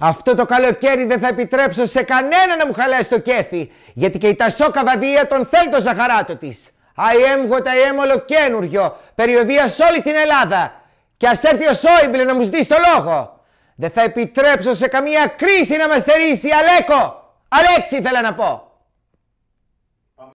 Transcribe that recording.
Αυτό το καλοκαίρι δεν θα επιτρέψω σε κανένα να μου χαλάσει το κέφι, γιατί και η Τασό Καβαδία τον θέλει το ζαχαράτο της. I am what I am ολοκένουργιο, περιοδία σε όλη την Ελλάδα. Και ας έρθει ο Σόιμπλε να μου ζητήσει το λόγο. Δεν θα επιτρέψω σε καμία κρίση να μα στερήσει, Αλέκο. Αλέξη ήθελα να πω.